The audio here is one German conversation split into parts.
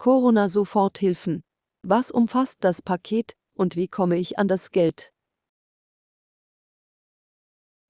Corona-Soforthilfen. Was umfasst das Paket und wie komme ich an das Geld?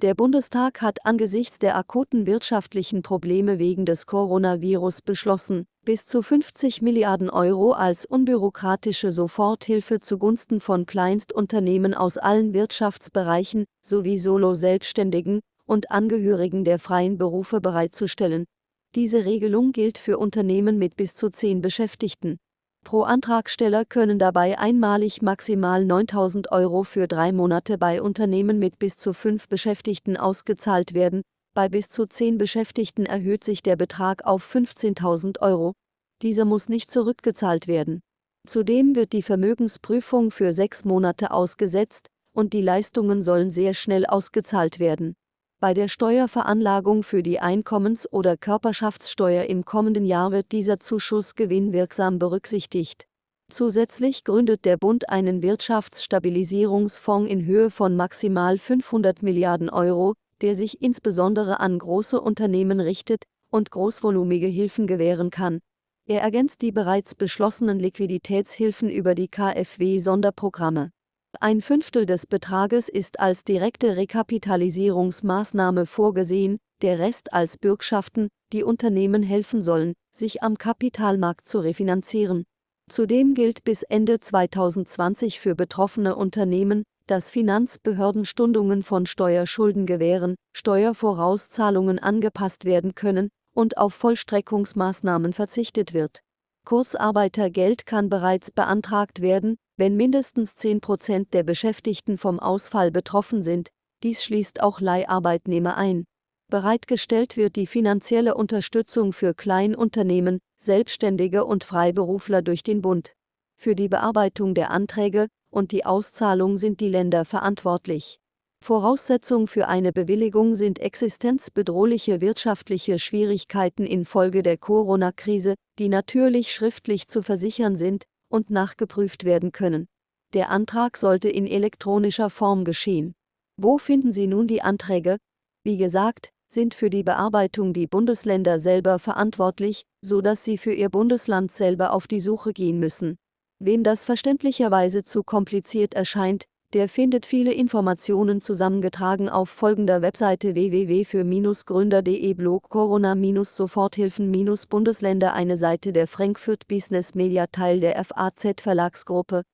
Der Bundestag hat angesichts der akuten wirtschaftlichen Probleme wegen des Coronavirus beschlossen, bis zu 50 Milliarden Euro als unbürokratische Soforthilfe zugunsten von Kleinstunternehmen aus allen Wirtschaftsbereichen sowie Solo-Selbstständigen und Angehörigen der freien Berufe bereitzustellen, diese Regelung gilt für Unternehmen mit bis zu 10 Beschäftigten. Pro Antragsteller können dabei einmalig maximal 9000 Euro für drei Monate bei Unternehmen mit bis zu fünf Beschäftigten ausgezahlt werden, bei bis zu 10 Beschäftigten erhöht sich der Betrag auf 15.000 Euro. Dieser muss nicht zurückgezahlt werden. Zudem wird die Vermögensprüfung für sechs Monate ausgesetzt und die Leistungen sollen sehr schnell ausgezahlt werden. Bei der Steuerveranlagung für die Einkommens- oder Körperschaftssteuer im kommenden Jahr wird dieser Zuschuss gewinnwirksam berücksichtigt. Zusätzlich gründet der Bund einen Wirtschaftsstabilisierungsfonds in Höhe von maximal 500 Milliarden Euro, der sich insbesondere an große Unternehmen richtet und großvolumige Hilfen gewähren kann. Er ergänzt die bereits beschlossenen Liquiditätshilfen über die KfW-Sonderprogramme ein Fünftel des Betrages ist als direkte Rekapitalisierungsmaßnahme vorgesehen, der Rest als Bürgschaften, die Unternehmen helfen sollen, sich am Kapitalmarkt zu refinanzieren. Zudem gilt bis Ende 2020 für betroffene Unternehmen, dass Finanzbehörden Stundungen von Steuerschulden gewähren, Steuervorauszahlungen angepasst werden können und auf Vollstreckungsmaßnahmen verzichtet wird. Kurzarbeitergeld kann bereits beantragt werden, wenn mindestens 10 Prozent der Beschäftigten vom Ausfall betroffen sind, dies schließt auch Leiharbeitnehmer ein. Bereitgestellt wird die finanzielle Unterstützung für Kleinunternehmen, Selbstständige und Freiberufler durch den Bund. Für die Bearbeitung der Anträge und die Auszahlung sind die Länder verantwortlich. Voraussetzung für eine Bewilligung sind existenzbedrohliche wirtschaftliche Schwierigkeiten infolge der Corona-Krise, die natürlich schriftlich zu versichern sind, und nachgeprüft werden können. Der Antrag sollte in elektronischer Form geschehen. Wo finden Sie nun die Anträge? Wie gesagt, sind für die Bearbeitung die Bundesländer selber verantwortlich, so dass sie für ihr Bundesland selber auf die Suche gehen müssen. Wem das verständlicherweise zu kompliziert erscheint, der findet viele Informationen zusammengetragen auf folgender Webseite www.für-gründer.de Blog Corona-Soforthilfen-Bundesländer eine Seite der Frankfurt Business Media Teil der FAZ Verlagsgruppe